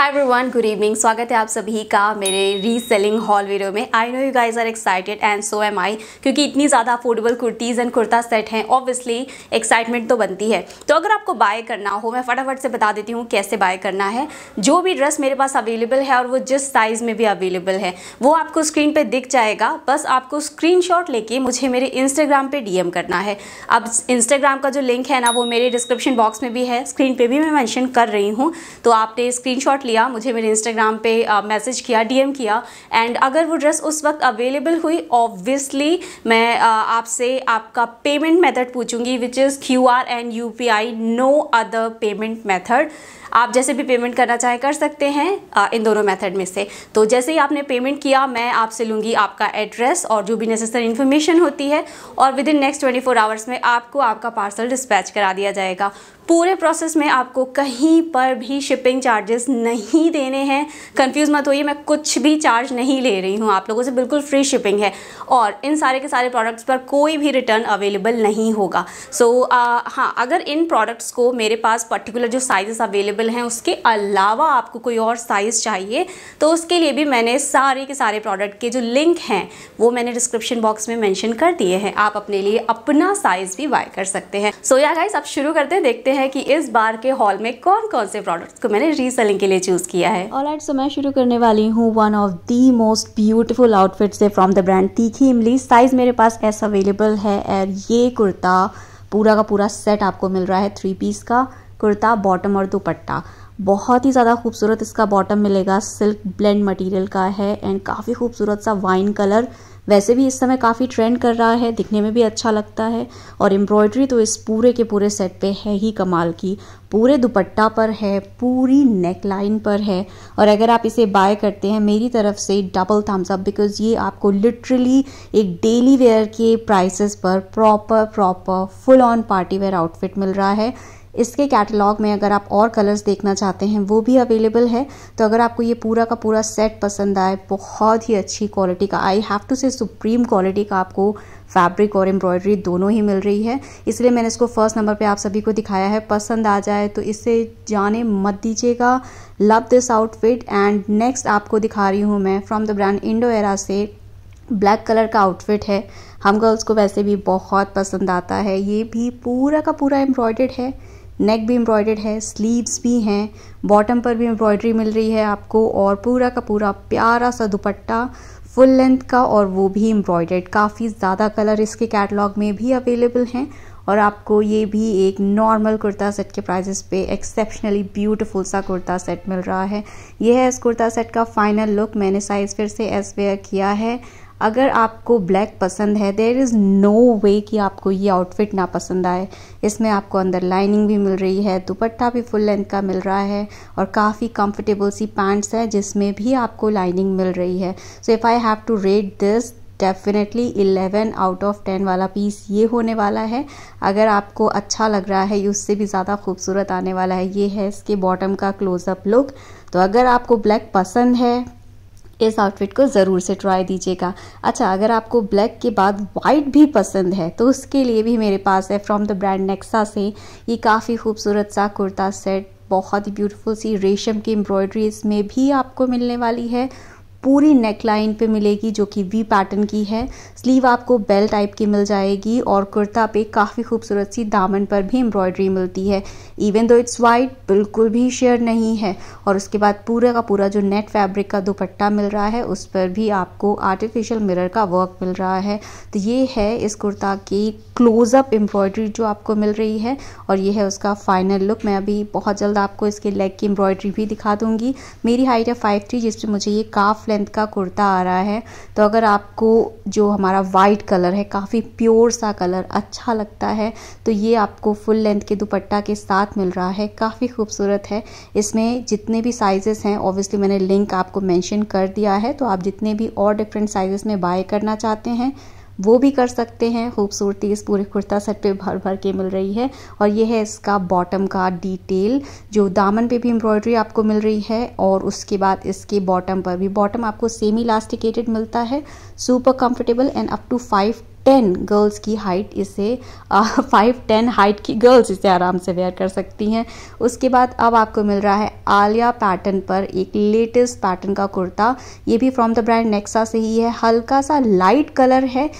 every everyone good evening स्वागत है आप सभी का मेरे रीसेलिंग हॉल वीडियो में I know you guys are excited and so am I क्योंकि इतनी ज़्यादा affordable kurtis and kurta set हैं ऑब्वियसली एक्साइटमेंट तो बनती है तो अगर आपको बाय करना हो मैं फटाफट से बता देती हूँ कैसे बाय करना है जो भी ड्रेस मेरे पास अवेलेबल है और वो जिस साइज़ में भी अवेलेबल है वो आपको स्क्रीन पर दिख जाएगा बस आपको स्क्रीन लेके मुझे मेरे इंस्टाग्राम पर डी करना है अब इंस्टाग्राम का जो लिंक है ना वो मेरे डिस्क्रिप्शन बॉक्स में भी है स्क्रीन पर भी मैं मैंशन कर रही हूँ तो आपने स्क्रीन लिया मुझे मेरे इंस्टाग्राम पे मैसेज किया डीएम किया एंड अगर वो ड्रेस उस वक्त अवेलेबल हुई ऑब्वियसली मैं आपसे आपका पेमेंट मेथड पूछूंगी which is Q R and U P I no other payment method आप जैसे भी पेमेंट करना चाहें कर सकते हैं इन दोनों मेथड में से तो जैसे ही आपने पेमेंट किया मैं आपसे लूँगी आपका एड्रेस और जो भी नेसेसरी इन्फॉर्मेशन होती है और within next twenty hours में आपको आपका पार्सल डिस्पैच करा दिया जाएगा पूरे प्रोसेस में आपको कहीं पर भी शिपिंग चार्जेस नहीं देने हैं कंफ्यूज मत होइए मैं कुछ भी चार्ज नहीं ले रही हूँ आप लोगों से बिल्कुल फ्री शिपिंग है और इन सारे के सारे प्रोडक्ट्स पर कोई भी रिटर्न अवेलेबल नहीं होगा सो so, हाँ अगर इन प्रोडक्ट्स को मेरे पास पर्टिकुलर जो साइजेस अवेलेबल अवेलेबल हैं उसके अलावा आपको कोई और साइज़ चाहिए तो उसके लिए भी मैंने सारे के सारे प्रोडक्ट के जो लिंक हैं वो मैंने डिस्क्रिप्शन बॉक्स में मैंशन कर दिए हैं आप अपने लिए अपना साइज़ भी बाय कर सकते हैं सो या गाइस अब शुरू करते हैं देखते हैं कि इस बार के हॉल में कौन कौन से प्रोडक्ट्स को मैंने रीसेलिंग के लिए चूज़ किया है ऑल आइट सो मैं शुरू करने वाली हूँ one of the most beautiful outfit से from the brand Teekhi Imli size मेरे पास एस अवेलेबल है एर ये कुर्ता पूरा का पूरा सेट आपको मिल रहा है थ्री पीस का कुर्ता बॉटम और दुपट्टा बहुत ही ज़्यादा खूबसूरत इसका बॉटम मिलेगा सिल्क ब्लेंड मटेरियल का है एंड काफ़ी खूबसूरत सा वाइन कलर वैसे भी इस समय काफ़ी ट्रेंड कर रहा है दिखने में भी अच्छा लगता है और एम्ब्रॉयडरी तो इस पूरे के पूरे सेट पे है ही कमाल की पूरे दुपट्टा पर है पूरी नेक लाइन पर है और अगर आप इसे बाय करते हैं मेरी तरफ से डबल थम्स अप बिकॉज ये आपको लिटरली एक डेली वेयर के प्राइसेस पर proper proper full on party wear outfit मिल रहा है इसके कैटलॉग में अगर आप और कलर्स देखना चाहते हैं वो भी अवेलेबल है तो अगर आपको ये पूरा का पूरा सेट पसंद आए बहुत ही अच्छी क्वालिटी का I have to say supreme quality का आपको फैब्रिक और एम्ब्रॉयडरी दोनों ही मिल रही है इसलिए मैंने इसको फर्स्ट नंबर पे आप सभी को दिखाया है पसंद आ जाए तो इसे जाने मत दीजिएगा love this outfit and next आपको दिखा रही हूँ मैं from the brand Indo Era से ब्लैक कलर का आउटफिट है हम गर्ल्स को वैसे भी बहुत पसंद आता है ये भी पूरा का पूरा एम्ब्रॉयडर्ड है नेक भी एम्ब्रॉयडर्ड है स्लीव्स भी हैं बॉटम पर भी एम्ब्रॉयडरी मिल रही है आपको और पूरा का पूरा प्यारा सा दुपट्टा फुल लेंथ का और वो भी एम्ब्रॉयडर्ड काफ़ी ज़्यादा कलर इसके कैटलॉग में भी अवेलेबल हैं और आपको ये भी एक नॉर्मल कुर्ता सेट के प्राइजेस पे एक्सेप्शनली ब्यूटीफुल सा कुर्ता सेट मिल रहा है ये है इस कुर्ता सेट का फाइनल लुक मैंने साइज़ फिर से एस वेयर किया है अगर आपको ब्लैक पसंद है देर इज़ नो वे कि आपको ये आउटफिट ना पसंद आए इसमें आपको अंदर लाइनिंग भी मिल रही है दुपट्टा भी फुल लेंथ का मिल रहा है और काफ़ी कंफर्टेबल सी पैंट्स है जिसमें भी आपको लाइनिंग मिल रही है so if I have to rate this definitely 11 out of 10 वाला पीस ये होने वाला है अगर आपको अच्छा लग रहा है ये उससे भी ज़्यादा खूबसूरत आने वाला है ये है इसके बॉटम का क्लोजअप लुक तो अगर आपको ब्लैक पसंद है इस आउटफिट को ज़रूर से ट्राई दीजिएगा अच्छा अगर आपको ब्लैक के बाद वाइट भी पसंद है तो उसके लिए भी मेरे पास है फ्रॉम द ब्रांड नेक्सा से ये काफ़ी खूबसूरत सा कुर्ता सेट बहुत ही ब्यूटीफुल सी रेशम की एम्ब्रॉयडरी इसमें भी आपको मिलने वाली है पूरी नेक लाइन पे मिलेगी जो कि वी पैटर्न की है स्लीव आपको बेल टाइप की मिल जाएगी और कुर्ता पे काफ़ी खूबसूरत सी दामन पर भी एम्ब्रॉयडरी मिलती है इवन दो इट्स वाइट बिल्कुल भी शेयर नहीं है और उसके बाद पूरे का पूरा जो नेट फैब्रिक का दुपट्टा मिल रहा है उस पर भी आपको आर्टिफिशियल मिरर का वर्क मिल रहा है तो ये है इस कुर्ता की क्लोजअप एम्ब्रॉयड्री जो आपको मिल रही है और ये है उसका फाइनल लुक मैं अभी बहुत जल्द आपको इसके लेग की एम्ब्रॉयड्री भी दिखा दूंगी मेरी हाइट है फाइव थ्री जिसमें मुझे ये काफ़ लेंथ का कुर्ता आ रहा है तो अगर आपको जो हमारा वाइट कलर है काफ़ी प्योर सा कलर अच्छा लगता है तो ये आपको फुल लेंथ के दुपट्टा के साथ मिल रहा है काफ़ी खूबसूरत है इसमें जितने भी साइजेस हैं ऑब्वियसली मैंने लिंक आपको मेंशन कर दिया है तो आप जितने भी और डिफरेंट साइजेस में बाय करना चाहते हैं वो भी कर सकते हैं खूबसूरती इस पूरे कुर्ता सेट पे भर भर के मिल रही है और ये है इसका बॉटम का डिटेल जो दामन पे भी एम्ब्रॉयडरी आपको मिल रही है और उसके बाद इसके बॉटम पर भी बॉटम आपको सेमी इलास्टिकेटेड मिलता है super comfortable and up to five ten girls की हाइट इसे फाइव टेन हाइट की गर्ल्स इसे आराम से वेयर कर सकती हैं उसके बाद अब आपको मिल रहा है आलिया पैटर्न पर एक लेटेस्ट पैटर्न का कुर्ता ये भी फ्रॉम द ब्रांड नेक्सा से ही है हल्का सा लाइट कलर है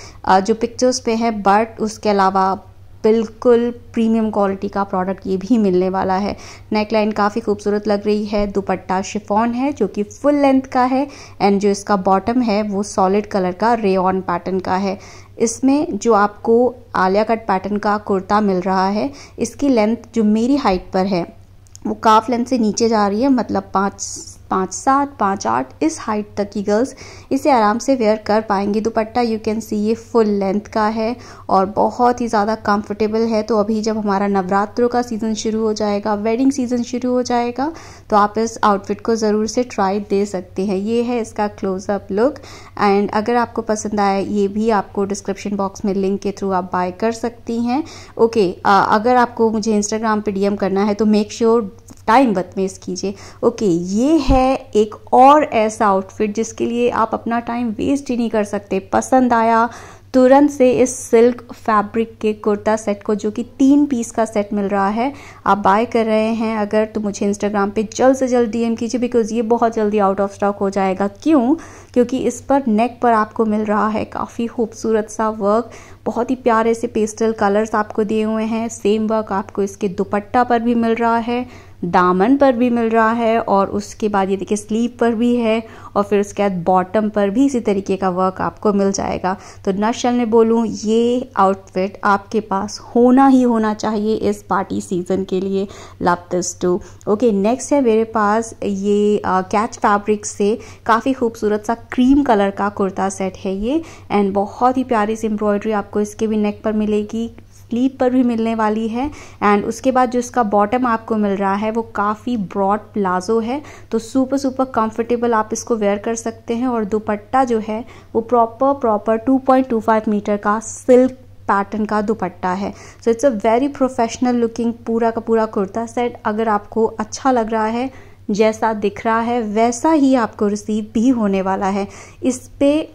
जो पिक्चर्स पे है बट उसके अलावा बिल्कुल प्रीमियम क्वालिटी का प्रोडक्ट ये भी मिलने वाला है नेकलाइन काफ़ी खूबसूरत लग रही है दुपट्टा शिफॉन है जो कि फुल लेंथ का है एंड जो इसका बॉटम है वो सॉलिड कलर का रेऑन पैटर्न का है इसमें जो आपको आलिया कट पैटर्न का कुर्ता मिल रहा है इसकी लेंथ जो मेरी हाइट पर है वो काफ लेंथ से नीचे जा रही है मतलब पाँच पाँच सात पाँच आठ इस हाइट तक की गर्ल्स इसे आराम से वेयर कर पाएंगी दुपट्टा यू कैन सी ये फुल लेंथ का है और बहुत ही ज़्यादा कंफर्टेबल है तो अभी जब हमारा नवरात्रों का सीज़न शुरू हो जाएगा वेडिंग सीज़न शुरू हो जाएगा तो आप इस आउटफिट को ज़रूर से ट्राई दे सकते हैं ये है इसका क्लोजअप लुक एंड अगर आपको पसंद आया ये भी आपको डिस्क्रिप्शन बॉक्स में लिंक के थ्रू आप बाय कर सकती हैं ओके okay, अगर आपको मुझे इंस्टाग्राम पर डी करना है तो मेक श्योर sure टाइम बदमेज़ कीजिए ओके ये है एक और ऐसा आउटफिट जिसके लिए आप अपना टाइम वेस्ट ही नहीं कर सकते पसंद आया तुरंत से इस सिल्क फैब्रिक के कुर्ता सेट को जो कि तीन पीस का सेट मिल रहा है आप बाय कर रहे हैं अगर तो मुझे इंस्टाग्राम पे जल्द से जल्द डीएम कीजिए बिकॉज ये बहुत जल्दी आउट ऑफ स्टॉक हो जाएगा क्यों क्योंकि इस पर नेक पर आपको मिल रहा है काफ़ी खूबसूरत सा वर्क बहुत ही प्यारे से पेस्टल कलर्स आपको दिए हुए हैं सेम वर्क आपको इसके दुपट्टा पर भी मिल रहा है दामन पर भी मिल रहा है और उसके बाद ये देखिए स्लीव पर भी है और फिर उसके बाद बॉटम पर भी इसी तरीके का वर्क आपको मिल जाएगा तो नशल ने बोलूँ ये आउटफिट आपके पास होना ही होना चाहिए इस पार्टी सीजन के लिए love this too okay next है मेरे पास ये कैच फैब्रिक से काफ़ी खूबसूरत सा क्रीम कलर का कुर्ता सेट है ये एंड बहुत ही प्यारी सी एम्ब्रॉयडरी आपको इसके भी नेक पर मिलेगी स्लीप पर भी मिलने वाली है एंड उसके बाद जो इसका बॉटम आपको मिल रहा है वो काफ़ी ब्रॉड प्लाजो है तो सुपर सुपर कंफर्टेबल आप इसको वेयर कर सकते हैं और दुपट्टा जो है वो प्रॉपर प्रॉपर 2.25 मीटर का सिल्क पैटर्न का दुपट्टा है so it's a very professional looking पूरा का पूरा कुर्ता सेट अगर आपको अच्छा लग रहा है जैसा दिख रहा है वैसा ही आपको रिसीव भी होने वाला है इस पर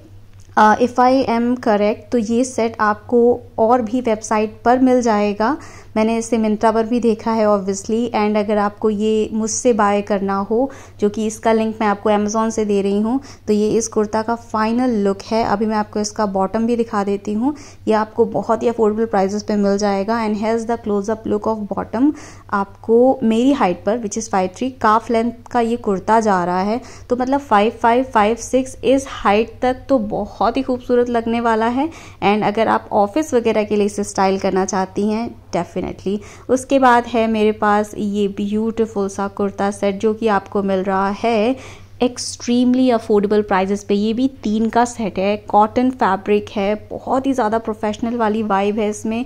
इफ़ आई एम करेक्ट तो ये सेट आपको और भी वेबसाइट पर मिल जाएगा मैंने इसे मिंत्रा पर भी देखा है ऑब्वियसली एंड अगर आपको ये मुझसे बाय करना हो जो कि इसका लिंक मैं आपको अमेज़ोन से दे रही हूँ तो ये इस कुर्ता का फाइनल लुक है अभी मैं आपको इसका बॉटम भी दिखा देती हूँ ये आपको बहुत ही अफोर्डेबल प्राइजेस पे मिल जाएगा and has the close up look of bottom आपको मेरी हाइट पर which is five three calf length का ये कुर्ता जा रहा है तो मतलब फाइव फाइव फाइव सिक्स इस हाइट तक तो बहुत बहुत ही खूबसूरत लगने वाला है एंड अगर आप ऑफिस वगैरह के लिए इसे स्टाइल करना चाहती हैं डेफिनेटली उसके बाद है मेरे पास ये ब्यूटिफुल सा कुर्ता सेट जो कि आपको मिल रहा है एक्सट्रीमली अफोर्डेबल प्राइजेस पे ये भी तीन का सेट है कॉटन फैब्रिक है बहुत ही ज़्यादा प्रोफेशनल वाली वाइब है इसमें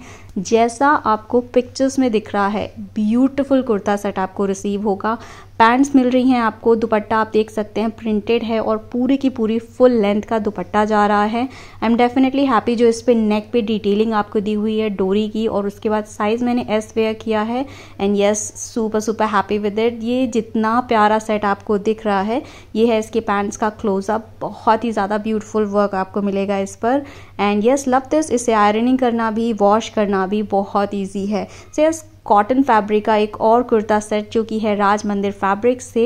जैसा आपको पिक्चर्स में दिख रहा है ब्यूटिफुल कुर्ता सेट आपको रिसीव होगा पैंट्स मिल रही हैं आपको दुपट्टा आप देख सकते हैं प्रिंटेड है और पूरी की पूरी फुल लेंथ का दुपट्टा जा रहा है आई एम डेफिनेटली हैप्पी जो इस पर नेक पे डिटेलिंग आपको दी हुई है डोरी की और उसके बाद साइज मैंने एस वेयर किया है and yes super super happy with it ये जितना प्यारा सेट आपको दिख रहा है ये है इसके पैंट्स का क्लोजअप बहुत ही ज़्यादा ब्यूटीफुल वर्क आपको मिलेगा इस पर एंड येस लव दिस इसे आयरनिंग करना भी वॉश करना भी बहुत ईजी है so so, yes yes, cotton fabric का एक और कुर्ता सेट जो कि है राज मंदिर फैब्रिक से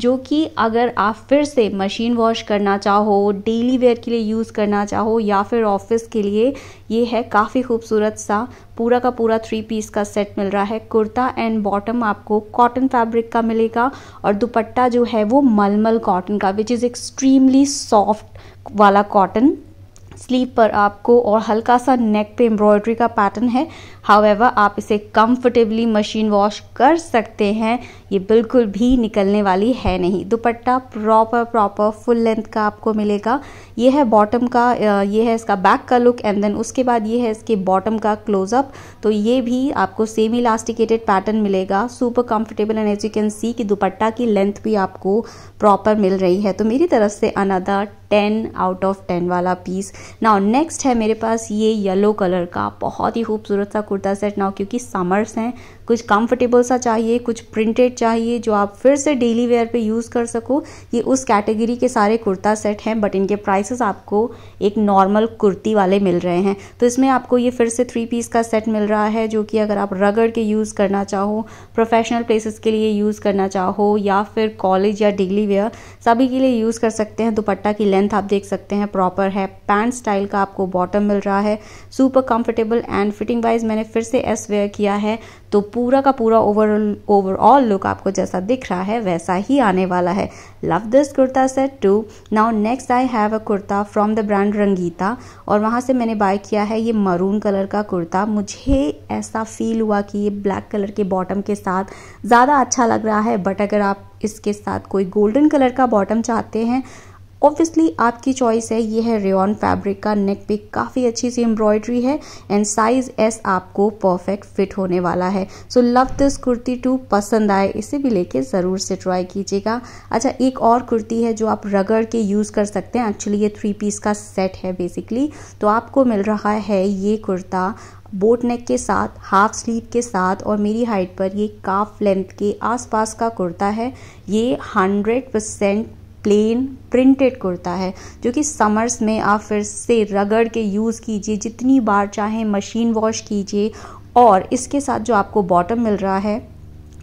जो कि अगर आप फिर से मशीन वॉश करना चाहो डेली वेयर के लिए यूज़ करना चाहो या फिर ऑफिस के लिए ये है काफ़ी खूबसूरत सा पूरा का पूरा थ्री पीस का सेट मिल रहा है कुर्ता एंड बॉटम आपको कॉटन फैब्रिक का मिलेगा और दुपट्टा जो है वो मलमल कॉटन का विच इज़ एक्सट्रीमली सॉफ्ट वाला कॉटन स्लीव पर आपको और हल्का सा नेक पे एम्ब्रॉयडरी का पैटर्न है हावेवर आप इसे कंफर्टेबली मशीन वॉश कर सकते हैं ये बिल्कुल भी निकलने वाली है नहीं dupatta proper proper full length का आपको मिलेगा ये है बॉटम का ये है इसका बैक का लुक एंड देन उसके बाद ये है इसके बॉटम का क्लोजअप तो ये भी आपको सेम इलास्टिकेटेड पैटर्न मिलेगा super comfortable and as you can see कि दुपट्टा की लेंथ भी आपको प्रॉपर मिल रही है तो मेरी तरफ से another ten out of ten वाला पीस नाउ नेक्स्ट है मेरे पास ये येलो कलर का बहुत ही खूबसूरत सा कुर्ता सेट नाउ क्योंकि समर्स हैं कुछ कंफर्टेबल सा चाहिए कुछ प्रिंटेड चाहिए जो आप फिर से डेली वेयर पे यूज़ कर सको ये उस कैटेगरी के सारे कुर्ता सेट हैं बट इनके प्राइसेस आपको एक नॉर्मल कुर्ती वाले मिल रहे हैं तो इसमें आपको ये फिर से थ्री पीस का सेट मिल रहा है जो कि अगर आप रगड़ के यूज़ करना चाहो प्रोफेशनल प्लेसेस के लिए यूज़ करना चाहो या फिर कॉलेज या डेली वेयर सभी के लिए यूज़ कर सकते हैं दुपट्टा की लेंथ आप देख सकते हैं प्रॉपर है पैंट स्टाइल का आपको बॉटम मिल रहा है super comfortable and fitting wise मैंने फिर से एस वेयर किया है तो पूरा का पूरा ओवरऑल ओवरऑल लुक आपको जैसा दिख रहा है वैसा ही आने वाला है love this kurta set too now next I have a kurta from the brand Rangita और वहाँ से मैंने बाय किया है ये मरून कलर का कुर्ता मुझे ऐसा फील हुआ कि ये ब्लैक कलर के बॉटम के साथ ज़्यादा अच्छा लग रहा है बट अगर आप इसके साथ कोई गोल्डन कलर का बॉटम चाहते हैं ऑब्वियसली आपकी चॉइस है ये है रेन फैब्रिक का नेक पे काफ़ी अच्छी सी एम्ब्रॉयडरी है एंड साइज एस आपको परफेक्ट फिट होने वाला है so love this kurti too पसंद आए इसे भी लेके ज़रूर से ट्राई कीजिएगा अच्छा एक और कुर्ती है जो आप रगड़ के यूज़ कर सकते हैं एक्चुअली ये थ्री पीस का सेट है बेसिकली तो आपको मिल रहा है ये कुर्ता बोट नेक के साथ हाफ स्लीव के साथ और मेरी हाइट पर ये काफ लेंथ के आसपास का कुर्ता है ये 100% प्लेन प्रिंटेड कुर्ता है जो कि समर्स में आप फिर से रगड़ के यूज़ कीजिए जितनी बार चाहें मशीन वॉश कीजिए और इसके साथ जो आपको बॉटम मिल रहा है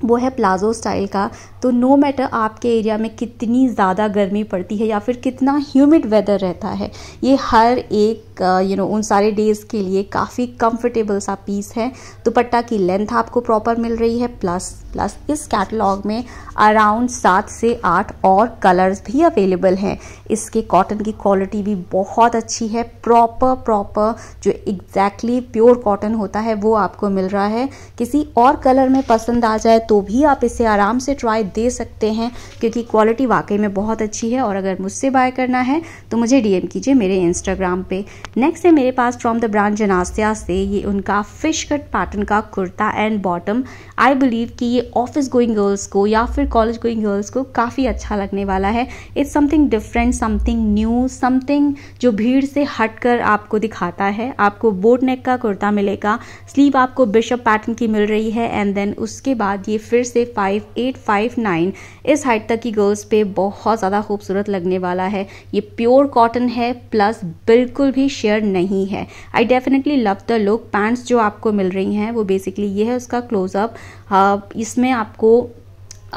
वो है प्लाजो स्टाइल का तो नो मैटर आपके एरिया में कितनी ज़्यादा गर्मी पड़ती है या फिर कितना ह्यूमिड वेदर रहता है ये हर एक यू uh, नो उन सारे डेज़ के लिए काफ़ी कंफर्टेबल सा पीस है दुपट्टा की लेंथ आपको प्रॉपर मिल रही है प्लस प्लस इस कैटलॉग में अराउंड सात से आठ और कलर्स भी अवेलेबल हैं इसके कॉटन की क्वालिटी भी बहुत अच्छी है प्रॉपर प्रॉपर जो एग्जैक्टली प्योर कॉटन होता है वो आपको मिल रहा है किसी और कलर में पसंद आ जाए तो तो भी आप इसे आराम से ट्राई दे सकते हैं क्योंकि क्वालिटी वाकई में बहुत अच्छी है और अगर मुझसे बाय करना है तो मुझे डीएम कीजिए मेरे इंस्टाग्राम पे नेक्स्ट है मेरे पास फ्रॉम द ब्रांड जनास्या से ये उनका फिश कट पैटर्न का kurta and bottom I believe कि ये ऑफिस गोइंग गर्ल्स को या फिर कॉलेज गोइंग गर्ल्स को काफ़ी अच्छा लगने वाला है it's something different something new something जो भीड़ से हटकर आपको दिखाता है आपको बोट नेक का कुर्ता मिलेगा स्लीव आपको बिशप पैटर्न की मिल रही है एंड देन उसके बाद ये फिर से फाइव फाइव एट नाइन इस हाइट तक की गर्ल्स पे बहुत ज़्यादा खूबसूरत लगने वाला है ये प्योर कॉटन है प्लस बिल्कुल भी शेयर नहीं है I definitely love the look pants जो आपको मिल रही हैं वो बेसिकली ये है उसका क्लोजअप इसमें आपको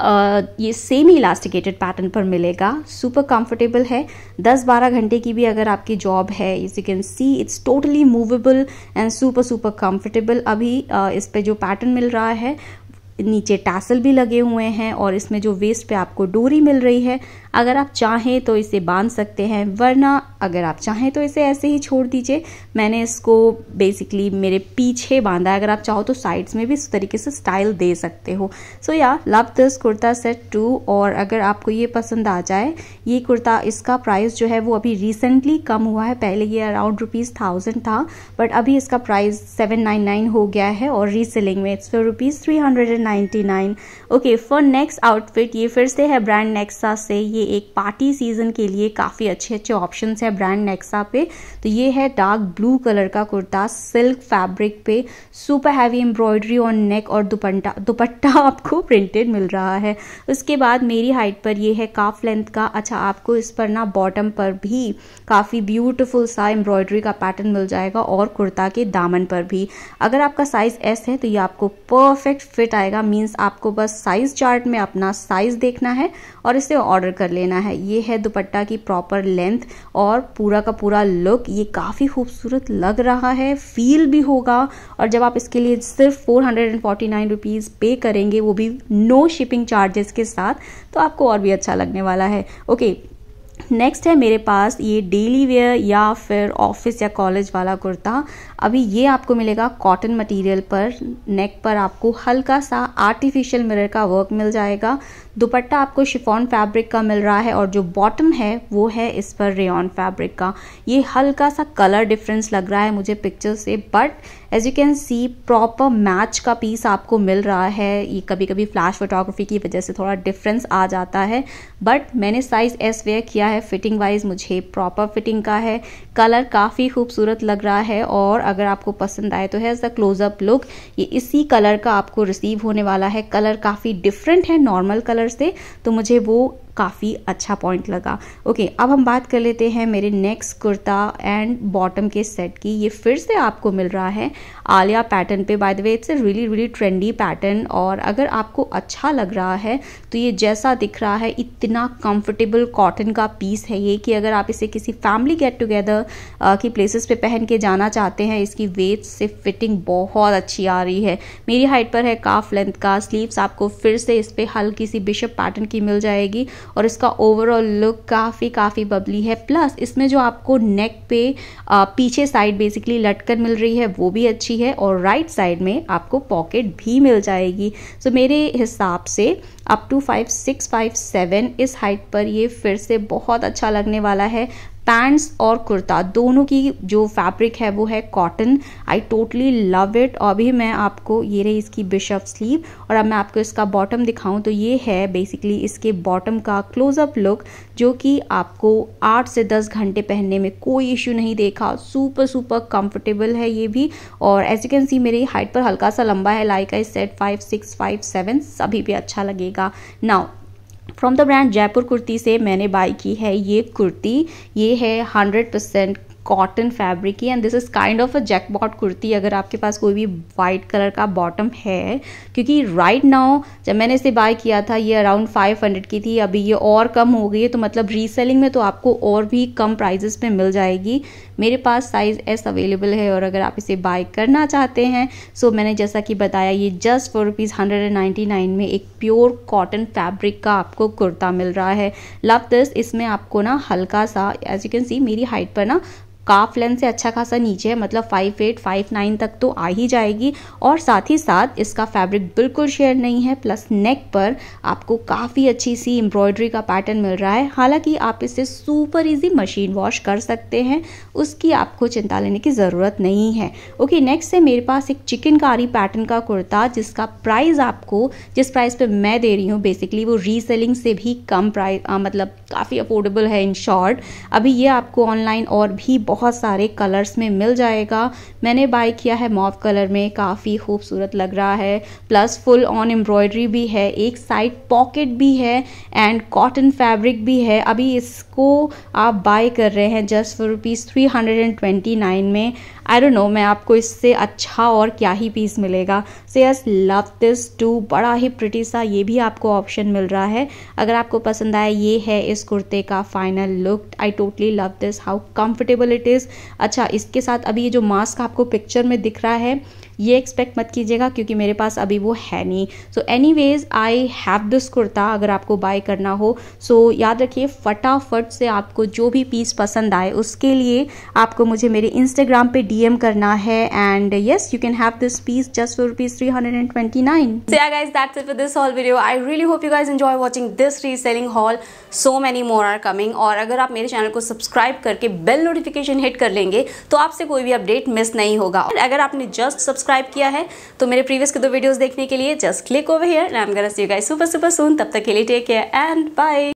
Uh, ये सेम इलास्टिकेटेड पैटर्न पर मिलेगा सुपर कंफर्टेबल है 10-12 घंटे की भी अगर आपकी जॉब है you can see it's totally movable and super super comfortable अभी uh, इस पे जो पैटर्न मिल रहा है नीचे टासल भी लगे हुए हैं और इसमें जो वेस्ट पे आपको डोरी मिल रही है अगर आप चाहें तो इसे बांध सकते हैं वरना अगर आप चाहें तो इसे ऐसे ही छोड़ दीजिए मैंने इसको बेसिकली मेरे पीछे बांधा है अगर आप चाहो तो साइड्स में भी इस तरीके से स्टाइल दे सकते हो so yeah love this kurta set too और अगर आपको ये पसंद आ जाए ये कुर्ता इसका प्राइस जो है वो अभी रिसेंटली कम हुआ है पहले ये अराउंड रुपीज़ थाउजेंड था बट अभी इसका प्राइस सेवन नाइन नाइन हो गया है और रीसेलिंग में it's four rupees three hundred and ninety nine okay for next outfit ये फिर से है ब्रांड नेक्सा से ये एक पार्टी सीजन के लिए काफ़ी अच्छे अच्छे ऑप्शन है ब्रांड नेक्सा पे तो ये है डार्क ब्लू कलर का कुर्ता सिल्क फैब्रिक पे super heavy embroidery on neck और दुपट्टा दुपट्टा आपको प्रिंटेड मिल रहा है उसके बाद मेरी हाइट पर ये है काफ लेंथ का अच्छा आपको इस पर ना बॉटम पर भी काफ़ी ब्यूटिफुल सा एम्ब्रॉयडरी का पैटर्न मिल जाएगा और कुर्ता के दामन पर भी अगर आपका साइज़ एस है तो ये आपको परफेक्ट फिट आएगा मीन्स आपको बस साइज़ चार्ट में अपना साइज़ देखना है और इसे ऑर्डर कर लेना है ये है दुपट्टा की प्रॉपर लेंथ और पूरा का पूरा लुक ये काफ़ी खूबसूरत लग रहा है फील भी होगा और जब आप इसके लिए सिर्फ four hundred and forty nine rupees pay करेंगे वो भी नो शिपिंग चार्जेस के साथ तो आपको और भी अच्छा लगने वाला है ओके नेक्स्ट है मेरे पास ये डेली वेयर या फिर ऑफिस या कॉलेज वाला कुर्ता अभी ये आपको मिलेगा कॉटन मटेरियल पर नेक पर आपको हल्का सा आर्टिफिशियल मिरर का वर्क मिल जाएगा दुपट्टा आपको शिफॉन फैब्रिक का मिल रहा है और जो बॉटम है वो है इस पर रेन फैब्रिक का ये हल्का सा कलर डिफरेंस लग रहा है मुझे पिक्चर से but as you can see proper match का पीस आपको मिल रहा है ये कभी कभी फ्लैश फोटोग्राफी की वजह से थोड़ा डिफरेंस आ जाता है बट मैंने साइज़ एस वेयर किया है फिटिंग वाइज मुझे प्रॉपर फिटिंग का है कलर काफ़ी खूबसूरत लग रहा है और अगर आपको पसंद आए तो हैज़ द क्लोजअप लुक ये इसी कलर का आपको रिसीव होने वाला है कलर काफ़ी डिफरेंट है नॉर्मल कलर से तो मुझे वो काफ़ी अच्छा पॉइंट लगा ओके अब हम बात कर लेते हैं मेरे नेक्स्ट कुर्ता एंड बॉटम के सेट की ये फिर से आपको मिल रहा है आलिया पैटर्न पे by the way it's a really really trendy pattern और अगर आपको अच्छा लग रहा है तो ये जैसा दिख रहा है इतना कंफर्टेबल कॉटन का पीस है ये कि अगर आप इसे किसी फैमिली गेट टुगेदर की प्लेसेस पे पहन के जाना चाहते हैं इसकी वेट से फिटिंग बहुत अच्छी आ रही है मेरी हाइट पर है काफ लेंथ का स्लीव्स आपको फिर से इस पर हल्की सी बिशप पैटर्न की मिल जाएगी और इसका ओवरऑल लुक काफ़ी काफ़ी बबली है प्लस इसमें जो आपको नेक पे आ, पीछे साइड बेसिकली लटकन मिल रही है वो भी अच्छी है और राइट साइड में आपको पॉकेट भी मिल जाएगी सो so, मेरे हिसाब से up to five six five seven इस हाइट पर ये फिर से बहुत अच्छा लगने वाला है पैंट्स और कुर्ता दोनों की जो फैब्रिक है वो है cotton I totally love it और अभी मैं आपको ये रही इसकी बिशप स्लीव और अब मैं आपको इसका बॉटम दिखाऊं तो ये है बेसिकली इसके बॉटम का क्लोजअप लुक जो कि आपको आठ से दस घंटे पहनने में कोई इश्यू नहीं देखा सुपर सुपर कंफर्टेबल है ये भी और एज यू कैन सी मेरी हाइट पर हल्का सा लंबा है like I set five six five seven सभी पे अच्छा लगेगा now from the brand Jaipur Kurti से मैंने बाई की है ये कुर्ती ये है हंड्रेड परसेंट कॉटन फैब्रिक की and this is kind of a जैकबॉट कुर्ती अगर आपके पास कोई भी वाइट कलर का बॉटम है क्योंकि राइट नाउ जब मैंने इसे बाय किया था ये अराउंड 500 की थी अभी ये और कम हो गई है तो मतलब रीसेलिंग में तो आपको और भी कम प्राइजेस में मिल जाएगी मेरे पास साइज़ एस अवेलेबल है और अगर आप इसे बाय करना चाहते हैं सो मैंने जैसा कि बताया ये जस्ट फोर रुपीज़ हंड्रेड में एक प्योर कॉटन फैब्रिक का आपको कुर्ता मिल रहा है लव दिस इसमें आपको ना हल्का सा एज यू कैन सी मेरी हाइट पर ना काफ लेंथ से अच्छा खासा नीचे है मतलब फाइव एट फाइव नाइन तक तो आ ही जाएगी और साथ ही साथ इसका फैब्रिक बिल्कुल शेयर नहीं है प्लस नेक पर आपको काफ़ी अच्छी सी एम्ब्रॉयडरी का पैटर्न मिल रहा है हालांकि आप इसे सुपर इजी मशीन वॉश कर सकते हैं उसकी आपको चिंता लेने की ज़रूरत नहीं है ओके नेक्स्ट है मेरे पास एक चिकनकारी पैटर्न का कुर्ता जिसका प्राइस आपको जिस प्राइस पर मैं दे रही हूँ बेसिकली वो रीसेलिंग से भी कम प्राइस मतलब काफ़ी अफोर्डेबल है इन शॉर्ट अभी ये आपको ऑनलाइन और भी बहुत बहुत सारे कलर्स में मिल जाएगा मैंने बाय किया है मॉव कलर में काफ़ी खूबसूरत लग रहा है प्लस फुल ऑन एम्ब्रॉयडरी भी है एक साइड पॉकेट भी है एंड कॉटन फैब्रिक भी है अभी इसको आप बाय कर रहे हैं just for rupees three hundred and twenty nine में आई डोंट नो मैं आपको इससे अच्छा और क्या ही पीस मिलेगा so yes love this too बड़ा ही प्रिटी सा ये भी आपको ऑप्शन मिल रहा है अगर आपको पसंद आया ये है इस कुर्ते का final look I totally love this how comfortable it is अच्छा इसके साथ अभी ये जो मास्क आपको पिक्चर में दिख रहा है ये एक्सपेक्ट मत कीजिएगा क्योंकि मेरे पास अभी वो है नहीं so anyways I have this kurta अगर आपको बाय करना हो सो so, याद रखिए फटाफट से आपको जो भी पीस पसंद आए उसके लिए आपको मुझे मेरे इंस्टाग्राम पे डीएम करना है and yes you can have this piece just for rupees three hundred and twenty nine guys that's it for this haul video i really hope you guys enjoy watching this reselling haul so many more are coming और अगर आप मेरे channel को subscribe करके bell notification hit कर लेंगे तो आपसे कोई भी अपडेट मिस नहीं होगा और अगर आपने जस्ट सब्सक्राइब सब्सक्राइब किया है तो मेरे प्रीवियस के दो वीडियोस देखने के लिए just click over here I am gonna see you guys super super soon तब तक के लिए टेक केयर एंड बाय